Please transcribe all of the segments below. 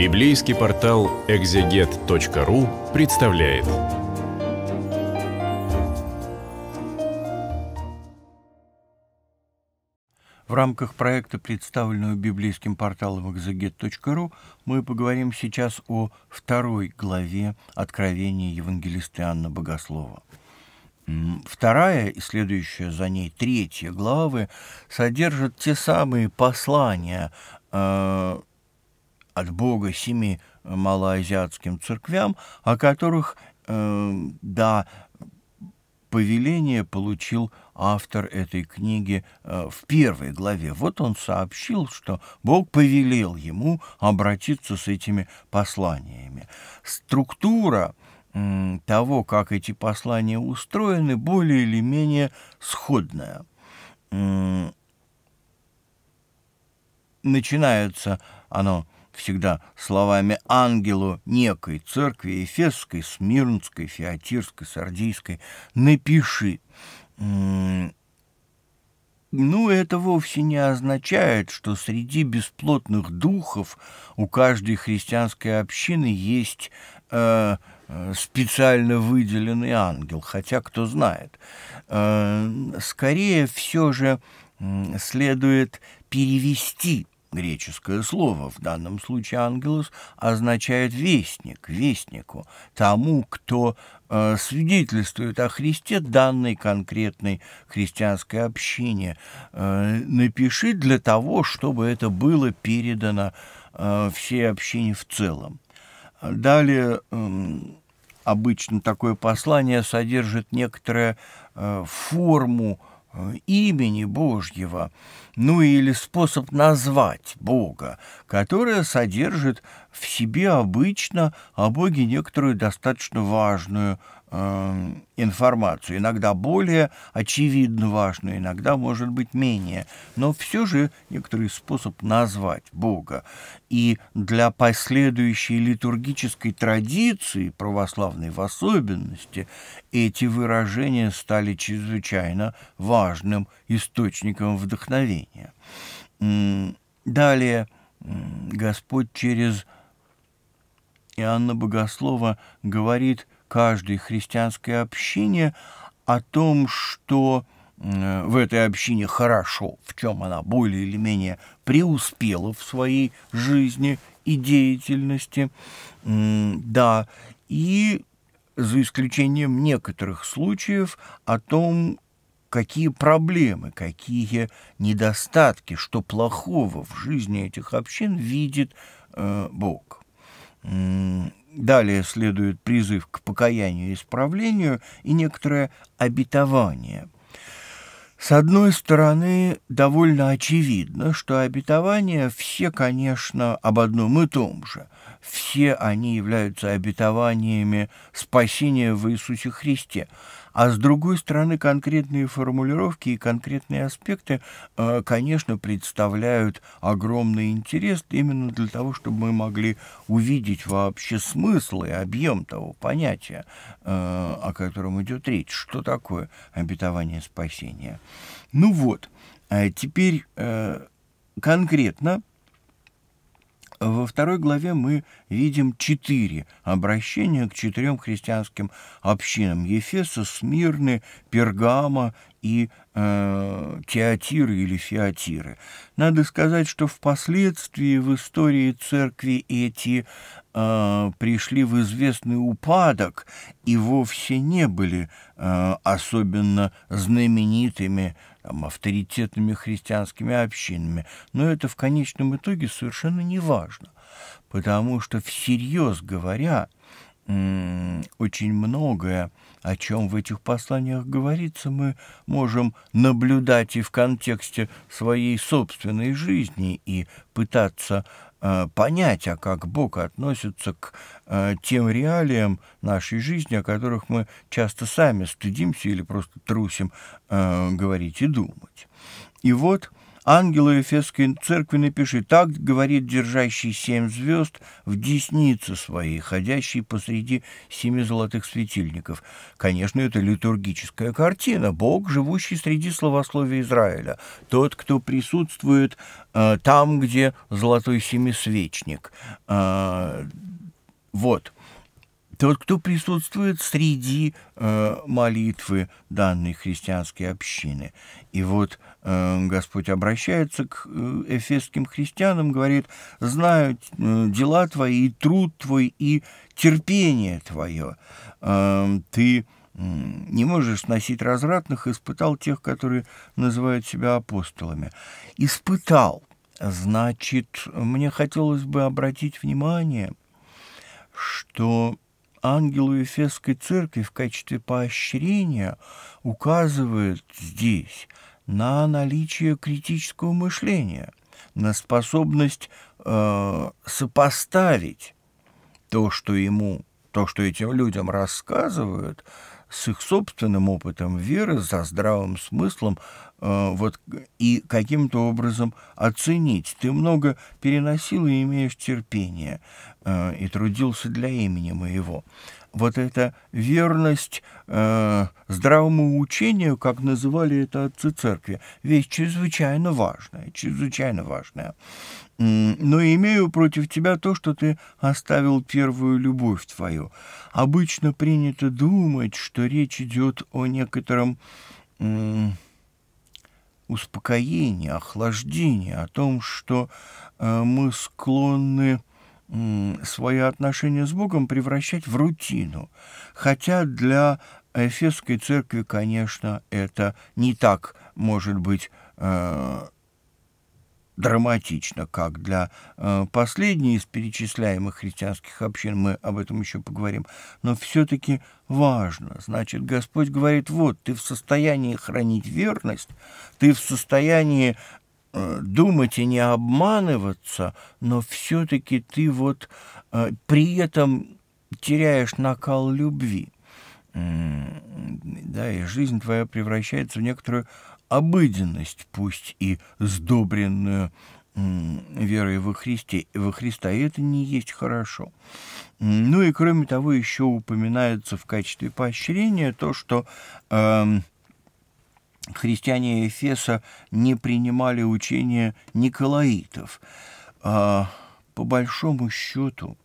Библейский портал экзегет.ру представляет. В рамках проекта, представленного библейским порталом экзегет.ру, мы поговорим сейчас о второй главе Откровения Евангелиста Иоанна Богослова. Вторая и следующая за ней третья главы содержат те самые послания, э, от Бога семи э, малоазиатским церквям, о которых, э, да, повеление получил автор этой книги э, в первой главе. Вот он сообщил, что Бог повелел ему обратиться с этими посланиями. Структура того, как эти послания устроены, более или менее сходная. начинается оно всегда словами ангелу некой церкви Эфесской, Смирнской, Феатирской, Сардийской, «напиши». Ну, это вовсе не означает, что среди бесплотных духов у каждой христианской общины есть э, э специально выделенный ангел, хотя кто знает. Э, скорее все же следует перевести Греческое слово, в данном случае ангелос, означает «вестник», «вестнику», тому, кто э, свидетельствует о Христе данной конкретной христианской общине. Э, напиши для того, чтобы это было передано э, всей общине в целом. Далее... Э, Обычно такое послание содержит некоторую э, форму имени Божьего, ну или способ назвать Бога, которое содержит в себе обычно о а Боге некоторую достаточно важную Э, информацию, иногда более очевидно важную, иногда, может быть, менее, но все же некоторый способ назвать Бога. И для последующей литургической традиции, православной в особенности, эти выражения стали чрезвычайно важным источником вдохновения. Далее Господь через Иоанна Богослова говорит каждой христианской общине о том, что в этой общине хорошо, в чем она более или менее преуспела в своей жизни и деятельности, да, и за исключением некоторых случаев о том, какие проблемы, какие недостатки, что плохого в жизни этих общин видит э, Бог. Далее следует призыв к покаянию и исправлению и некоторое обетование. С одной стороны, довольно очевидно, что обетования все, конечно, об одном и том же. Все они являются обетованиями спасения в Иисусе Христе – а с другой стороны, конкретные формулировки и конкретные аспекты, э, конечно, представляют огромный интерес именно для того, чтобы мы могли увидеть вообще смысл и объем того понятия, э, о котором идет речь. Что такое обетование спасения? Ну вот, э, теперь конкретно во второй главе мы видим четыре обращения к четырем христианским общинам – Ефеса, Смирны, Пергама и э, Театиры или Феатиры. Надо сказать, что впоследствии в истории церкви эти э, пришли в известный упадок и вовсе не были э, особенно знаменитыми э, там, авторитетными христианскими общинами, но это в конечном итоге совершенно не важно, потому что всерьез говоря – очень многое, о чем в этих посланиях говорится, мы можем наблюдать и в контексте своей собственной жизни и пытаться э, понять, а как Бог относится к э, тем реалиям нашей жизни, о которых мы часто сами стыдимся или просто трусим э, говорить и думать. И вот Ангелу Ефесской церкви напиши, так говорит держащий семь звезд в деснице своей, ходящий посреди семи золотых светильников. Конечно, это литургическая картина, Бог, живущий среди словословия Израиля, тот, кто присутствует э, там, где золотой семисвечник. Э, вот тот, кто присутствует среди э, молитвы данной христианской общины. И вот Э, Господь обращается к э, эфесским христианам, говорит, знаю э, дела твои, и труд твой, и терпение твое. Ты не можешь сносить развратных, испытал тех, которые называют себя апостолами. Испытал. Значит, мне хотелось бы обратить внимание, что ангелу Ефесской церкви в качестве поощрения указывает здесь – на наличие критического мышления, на способность э, сопоставить то, что ему, то, что этим людям рассказывают, с их собственным опытом веры, за здравым смыслом, э, вот, и каким-то образом оценить. Ты много переносил и имеешь терпение, э, и трудился для имени моего вот эта верность э, здравому учению, как называли это отцы церкви, вещь чрезвычайно важная, чрезвычайно важная. Но имею против тебя то, что ты оставил первую любовь твою. Обычно принято думать, что речь идет о некотором... Э, успокоение, охлаждение, о том, что э, мы склонны свое отношение с Богом превращать в рутину. Хотя для Эфесской церкви, конечно, это не так может быть э, драматично, как для э, последней из перечисляемых христианских общин, мы об этом еще поговорим, но все-таки важно. Значит, Господь говорит, вот, ты в состоянии хранить верность, ты в состоянии Э, думать и не обманываться, но все-таки ты вот э, при этом теряешь накал любви. Да, и жизнь твоя превращается в некоторую обыденность, пусть и сдобренную верой во, Христе, во Христа, и это не есть хорошо. Ну и кроме того, еще упоминается в качестве поощрения то, что э, христиане Эфеса не принимали учения николаитов. А по большому счету,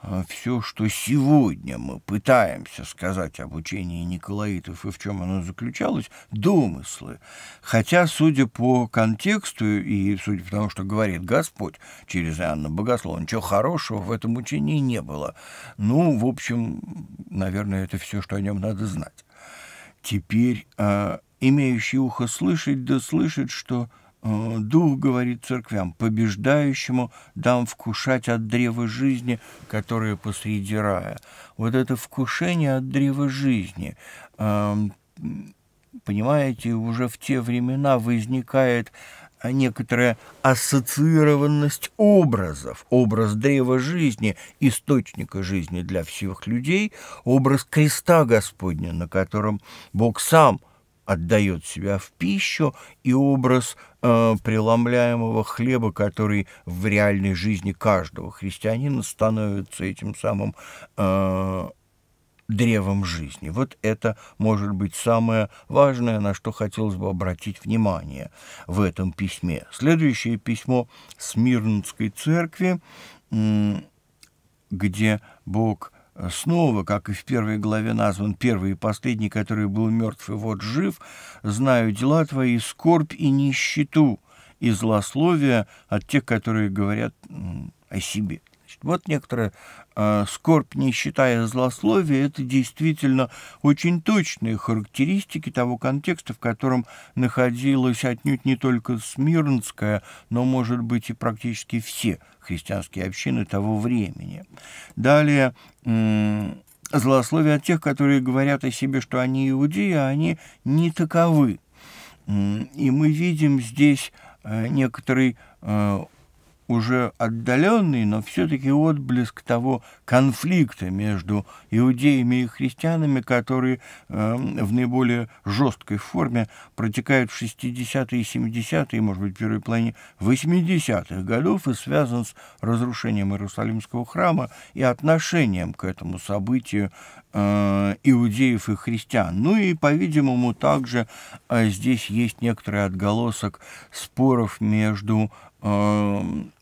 а, все, что сегодня мы пытаемся сказать об учении Николаитов и в чем оно заключалось, домыслы. Хотя, судя по контексту и судя по тому, что говорит Господь через Иоанна Богослова, ничего хорошего в этом учении не было. Ну, в общем, наверное, это все, что о нем надо знать. Теперь а, имеющий ухо слышать, да слышит, что э, Дух говорит церквям, побеждающему дам вкушать от древа жизни, которое посреди рая. Вот это вкушение от древа жизни, э, понимаете, уже в те времена возникает э, некоторая ассоциированность образов. Образ древа жизни, источника жизни для всех людей, образ креста Господня, на котором Бог сам отдает себя в пищу, и образ э, преломляемого хлеба, который в реальной жизни каждого христианина становится этим самым э, древом жизни. Вот это может быть самое важное, на что хотелось бы обратить внимание в этом письме. Следующее письмо Смирнской церкви, где Бог – снова, как и в первой главе назван первый и последний, который был мертв и вот жив, знаю дела твои, скорбь и нищету, и злословия от тех, которые говорят о себе. Значит, вот некоторая э, скорбь, не считая злословия, это действительно очень точные характеристики того контекста, в котором находилась отнюдь не только Смирнская, но, может быть, и практически все христианские общины того времени. Далее... Э, злословие от тех, которые говорят о себе, что они иудеи, а они не таковы. И мы видим здесь э, некоторый э, уже отдаленный, но все-таки отблеск того конфликта между иудеями и христианами, который э, в наиболее жесткой форме протекает в 60-е и 70-е, может быть, в первой плане 80-х годов, и связан с разрушением Иерусалимского храма и отношением к этому событию э, иудеев и христиан. Ну и, по-видимому, также э, здесь есть некоторый отголосок споров между эм,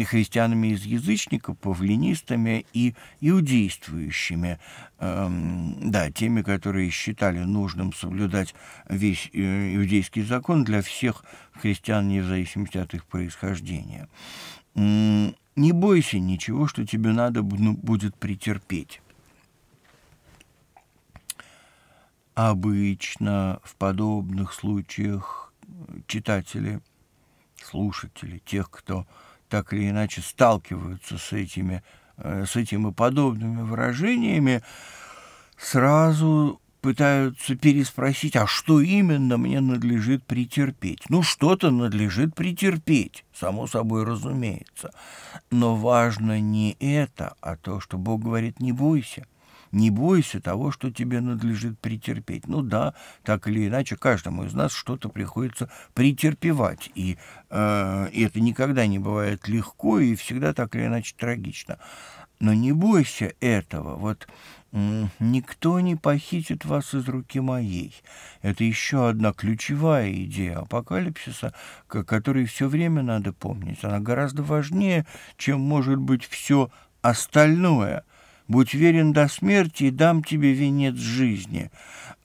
и христианами из язычников, павлинистами и иудействующими, эм, да, теми, которые считали нужным соблюдать весь э, иудейский закон для всех христиан, вне зависимости от их происхождения. Не бойся ничего, что тебе надо ну, будет претерпеть. Обычно в подобных случаях читатели, слушатели, тех, кто э, так или иначе сталкиваются с этими, э, с этими подобными выражениями, сразу пытаются переспросить, а что именно мне надлежит претерпеть? Ну, что-то надлежит претерпеть, само собой разумеется. Но важно не это, а то, что Бог говорит, не бойся – не бойся того, что тебе надлежит претерпеть. Ну да, так или иначе, каждому из нас что-то приходится претерпевать. И э, это никогда не бывает легко и всегда так или иначе трагично. Но не бойся этого. Вот «Никто не похитит вас из руки моей». Это еще одна ключевая идея апокалипсиса, о которой все время надо помнить. Она гораздо важнее, чем может быть все остальное. Будь верен до смерти, и дам тебе венец жизни.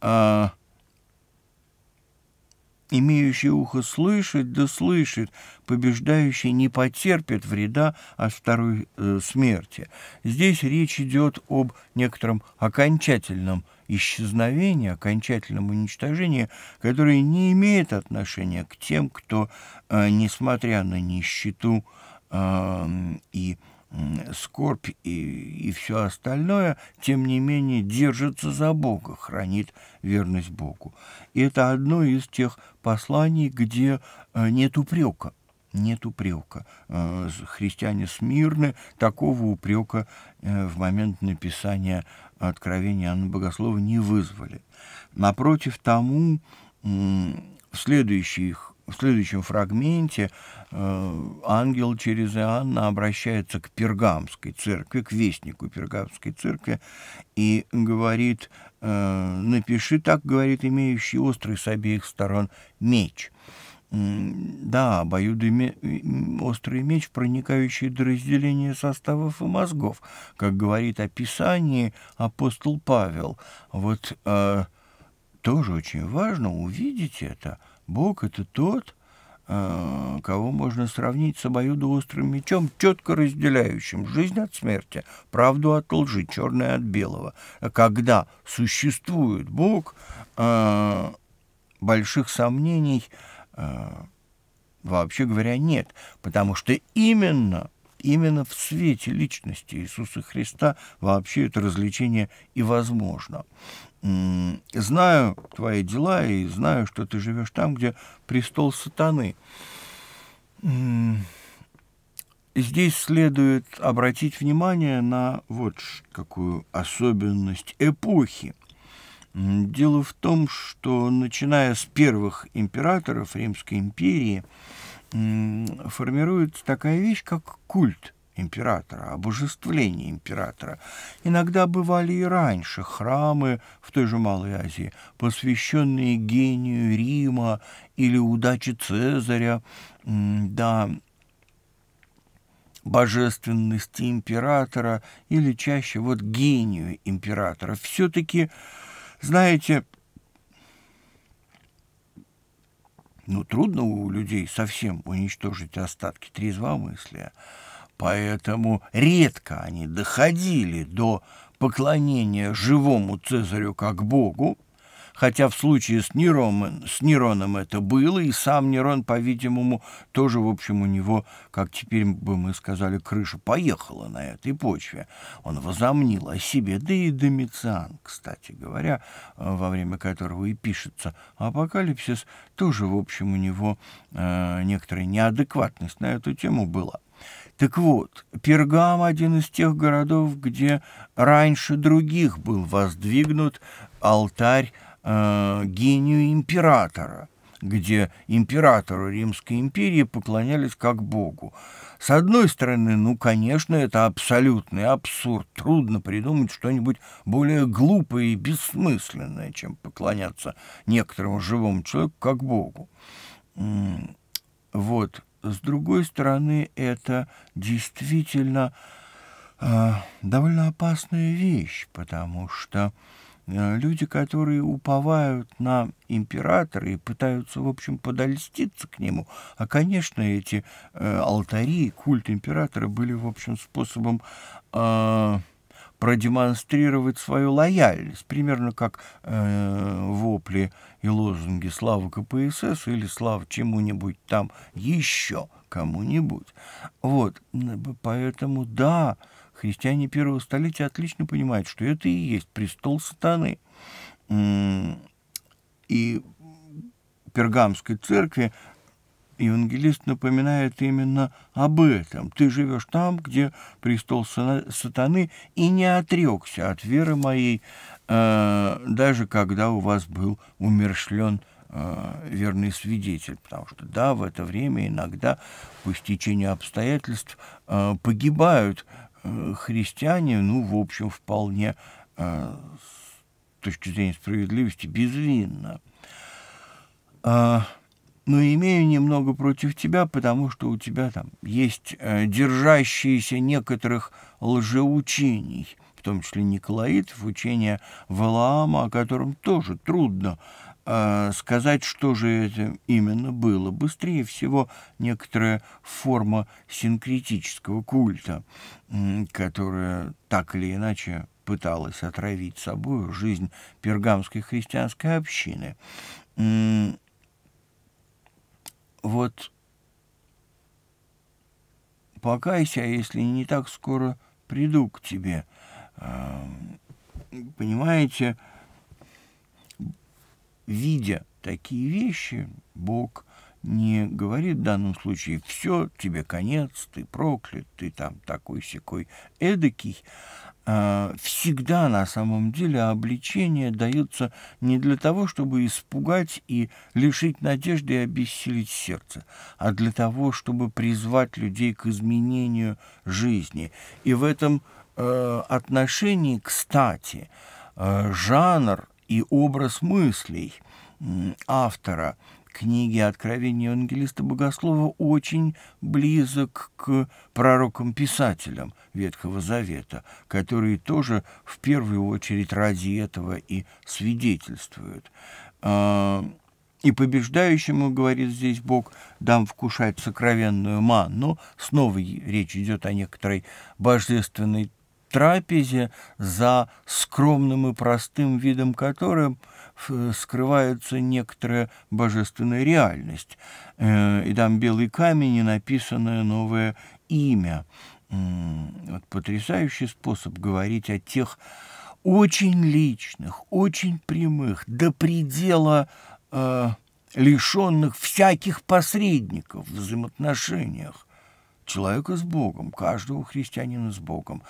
А имеющий ухо слышит, да слышит, побеждающий не потерпит вреда от второй э, смерти. Здесь речь идет об некотором окончательном исчезновении, окончательном уничтожении, которое не имеет отношения к тем, кто, э, несмотря на нищету э, и скорбь и, и все остальное, тем не менее держится за Бога, хранит верность Богу. И это одно из тех посланий, где э, нет упрека. Нет упрека. Э, христиане смирны, такого упрека э, в момент написания Откровения Анны Богослова не вызвали. Напротив тому, в следующих в следующем фрагменте э, ангел через Иоанна обращается к Пергамской церкви, к вестнику Пергамской церкви, и говорит, э, напиши так, говорит, имеющий острый с обеих сторон меч. Да, обоюдый э, острый меч, проникающий до разделения составов и мозгов, как говорит о Писании апостол Павел. Вот тоже очень важно увидеть это – Бог — это тот, э, кого можно сравнить с обоюдоострым мечом, четко разделяющим жизнь от смерти, правду от лжи, черное от белого. Когда существует Бог, э, больших сомнений, э, вообще говоря, нет, потому что именно Именно в свете личности Иисуса Христа вообще это развлечение и возможно знаю твои дела и знаю, что ты живешь там, где престол сатаны. Здесь следует обратить внимание на вот какую особенность эпохи. Дело в том, что начиная с первых императоров Римской империи формируется такая вещь, как культ императора, обожествление императора. Иногда бывали и раньше храмы в той же Малой Азии, посвященные гению Рима или удаче Цезаря, да, божественности императора или чаще вот гению императора. Все-таки, знаете, ну, трудно у людей совсем уничтожить остатки трезвомыслия. мысли Поэтому редко они доходили до поклонения живому Цезарю как Богу, хотя в случае с, Нероном, с Нероном это было, и сам Нерон, по-видимому, тоже, в общем, у него, как теперь бы мы сказали, крыша поехала на этой почве. Он возомнил о себе, да и Домициан, кстати говоря, э, во время которого и пишется «Апокалипсис», тоже, в общем, у него э, некоторая неадекватность на эту тему была. Так вот, Пергам — один из тех городов, где раньше других был воздвигнут алтарь э, гению императора, где императору Римской империи поклонялись как богу. С одной стороны, ну, конечно, это абсолютный абсурд. Трудно придумать что-нибудь более глупое и бессмысленное, чем поклоняться некоторому живому человеку как богу. Вот с другой стороны, это действительно э, довольно опасная вещь, потому что э, люди, которые уповают на императора и пытаются, в общем, подольститься к нему, а, конечно, эти э, алтари, культ императора были, в общем, способом... Э, продемонстрировать свою лояльность, примерно как э, вопли и лозунги «Слава КПСС» или «Слава чему-нибудь там еще кому-нибудь». Вот, поэтому да, христиане первого столетия отлично понимают, что это и есть престол сатаны. И Пергамской церкви Евангелист напоминает именно об этом. Ты живешь там, где престол сатаны, и не отрекся от веры моей, э, даже когда у вас был умершлен э, верный свидетель, потому что да, в это время иногда по стечению обстоятельств э, погибают христиане, ну, в общем, вполне с точки зрения справедливости безвинно. А, но имею немного против тебя, потому что у тебя там есть э, держащиеся некоторых лжеучений, в том числе Николаитов, учения Валаама, о котором тоже трудно э, сказать, что же это именно было. Быстрее всего некоторая форма синкретического культа, которая так или иначе пыталась отравить собой жизнь пергамской христианской общины. Вот покайся, если не так скоро приду к тебе. Эм, понимаете, видя такие вещи, Бог не говорит в данном случае «все, тебе конец, ты проклят, ты там такой-сякой эдакий», а, всегда на самом деле обличения даются не для того, чтобы испугать и лишить надежды и обессилить сердце, а для того, чтобы призвать людей к изменению жизни. И в этом э, отношении, кстати, э, жанр и образ мыслей автора книге Откровения евангелиста Богослова» очень близок к пророкам-писателям Ветхого Завета, которые тоже в первую очередь ради этого и свидетельствуют. А, «И побеждающему, — говорит здесь Бог, — дам вкушать сокровенную манну». Снова речь идет о некоторой божественной трапезе, за скромным и простым видом которым э, скрывается некоторая божественная реальность. Э, и там белый камень и написанное новое имя. Вот потрясающий способ говорить о тех очень личных, очень прямых, до предела э, лишенных всяких посредников в взаимоотношениях человека с Богом, каждого христианина с Богом.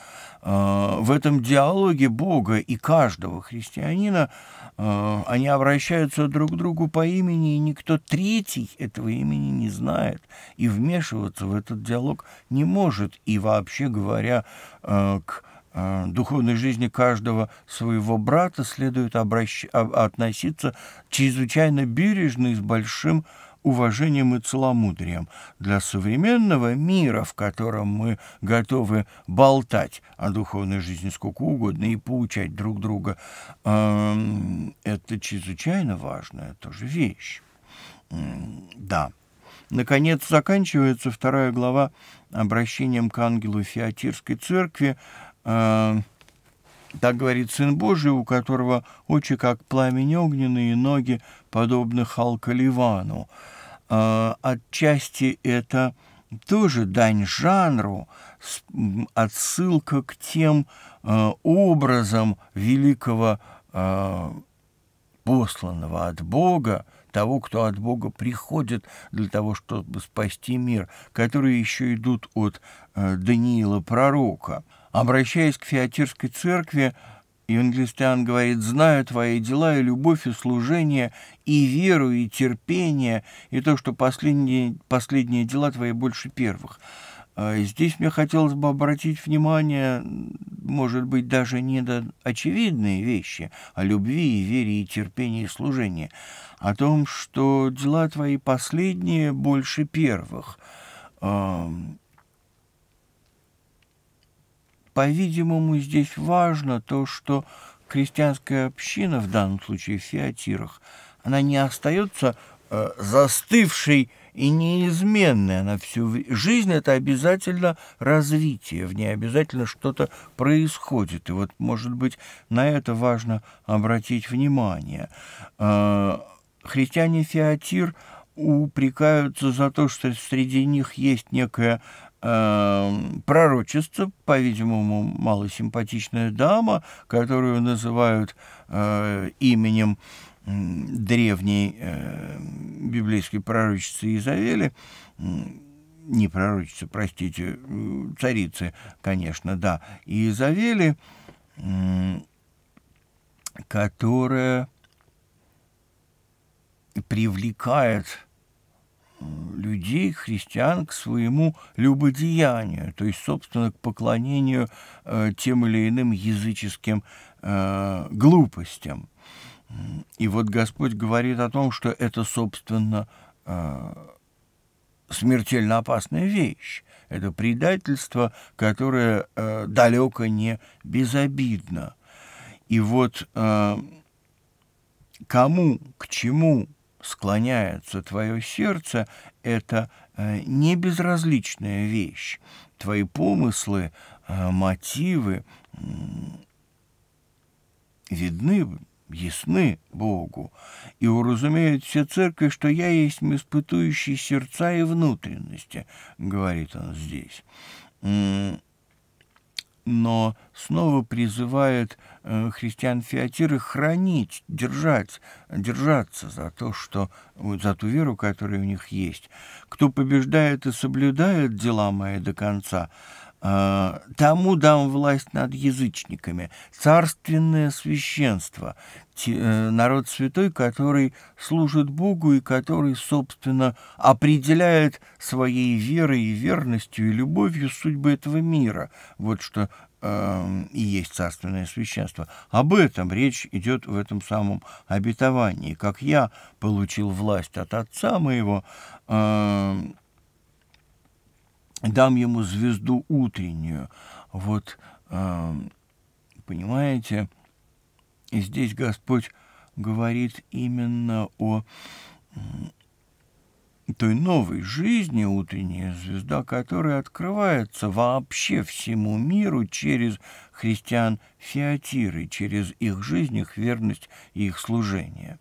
А, в этом диалоге Бога и каждого христианина а, они обращаются друг к другу по имени, и никто третий этого имени не знает, и вмешиваться в этот диалог не может, и вообще говоря, а, к духовной жизни каждого своего брата следует обращ... относиться чрезвычайно бережно и с большим э, уважением и целомудрием для современного мира, в котором мы готовы болтать о духовной жизни сколько угодно и поучать друг друга. Это чрезвычайно важная тоже вещь. Да. Наконец, заканчивается вторая глава обращением к ангелу Феотирской церкви. Так говорит Сын Божий, у которого очи, как пламень огненные, и ноги, подобны Халка Ливану. А, отчасти это тоже дань жанру, отсылка к тем а, образам великого а, посланного от Бога, того, кто от Бога приходит для того, чтобы спасти мир, которые еще идут от Даниила пророка. Обращаясь к Феотирской церкви, Евангелистиан говорит, «Знаю твои дела и любовь, и служение, и веру, и терпение, и то, что последние, последние дела твои больше первых». А здесь мне хотелось бы обратить внимание, может быть, даже не на очевидные вещи о а любви и вере и терпении и служении, о том, что дела твои последние больше первых – по-видимому, здесь важно то, что крестьянская община, в данном случае в Фиатирах, она не остается э, застывшей и неизменной. Она всю жизнь. Это обязательно развитие, в ней обязательно что-то происходит. И вот, может быть, на это важно обратить внимание. Э, христиане Фиатир упрекаются за то, что среди них есть некая Эм, пророчица, по-видимому, малосимпатичная дама, которую называют э, именем древней э, библейской пророчицы Изавели, не пророчица, простите, э, царицы, конечно, да, Изавели, которая привлекает людей, христиан, к своему любодеянию, то есть, собственно, к поклонению э, тем или иным языческим э, глупостям. И вот Господь говорит о том, что это, собственно, э, смертельно опасная вещь. Это предательство, которое далеко не безобидно. И вот кому, к чему склоняется твое сердце, это э, не безразличная вещь. Твои помыслы, э, мотивы видны, ясны Богу, и уразумеет все церкви, что я есть испытующий сердца и внутренности, говорит он здесь но снова призывает э, христиан Фиатиры хранить, держать, держаться за то, что, за ту веру, которая у них есть. Кто побеждает и соблюдает дела мои до конца, а, тому дам власть над язычниками, царственное священство, э, народ святой, который служит Богу и который, собственно, определяет своей верой и верностью и любовью судьбы этого мира. Вот что э, и есть царственное священство. Об этом речь идет в этом самом обетовании. Как я получил власть от отца моего, э, дам ему звезду утреннюю. Вот, эм, понимаете, и здесь Господь говорит именно о той новой жизни утренняя звезда, которая открывается вообще всему миру через христиан Феатиры, через их жизнь, их верность и их служение.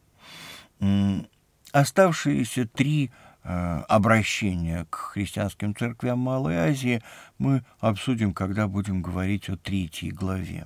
Оставшиеся три – Э, обращения к христианским церквям Малой Азии мы обсудим, когда будем говорить о третьей главе.